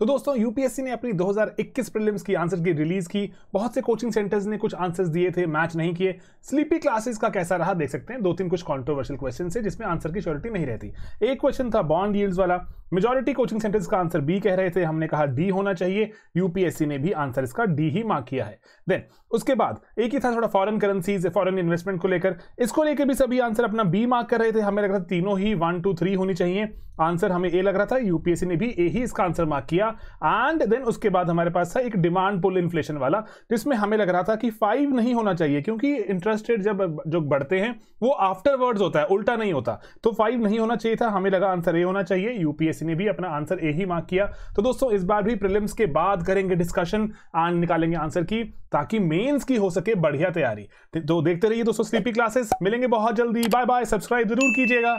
तो दोस्तों यूपीएससी ने अपनी 2021 प्रीलिम्स की आंसर की रिलीज की बहुत से कोचिंग सेंटर्स ने कुछ आंसर्स दिए थे मैच नहीं किए स्लीपी क्लासेस का कैसा रहा देख सकते हैं दो तीन कुछ कंट्रोवर्शियल क्वेश्चन है जिसमें आंसर की श्योरिटी नहीं रहती एक क्वेश्चन था बॉन्ड यील्ड्स वाला मेजोरिटी कोचिंग सेंटर्स का आंसर बी कह रहे थे हमने कहा डी होना चाहिए यूपीएससी ने भी आंसर इसका डी ही मार्क किया है देन उसके बाद एक ही था थोड़ा फॉरेन करेंसीज फॉरेन इन्वेस्टमेंट को लेकर इसको लेकर भी सभी आंसर अपना बी मार्क कर रहे थे हमें लग रहा था तीनों ही वन टू थ्री होनी चाहिए आंसर हमें ए लग रहा था यूपीएससी ने भी ए ही इसका आंसर मार्क किया एंड देन उसके बाद हमारे पास था एक डिमांड पुल इन्फ्लेशन वाला जिसमें हमें लग रहा था कि फाइव नहीं होना चाहिए क्योंकि इंटरेस्ट रेट जब जो बढ़ते हैं वो आफ्टरवर्ड्स होता है उल्टा नहीं होता तो फाइव नहीं होना चाहिए था हमें लगा आंसर ए होना चाहिए यूपीएससी किसी ने भी अपना आंसर ए ही मार्क किया तो दोस्तों इस बार भी प्रिलिम्स के बाद करेंगे डिस्कशन आन निकालेंगे आंसर की ताकि मेंस की हो सके बढ़िया तैयारी तो देखते रहिए दोस्तों स्लीपी क्लासेस मिलेंगे बहुत जल्दी बाय बाय सब्सक्राइब जरूर कीजिएगा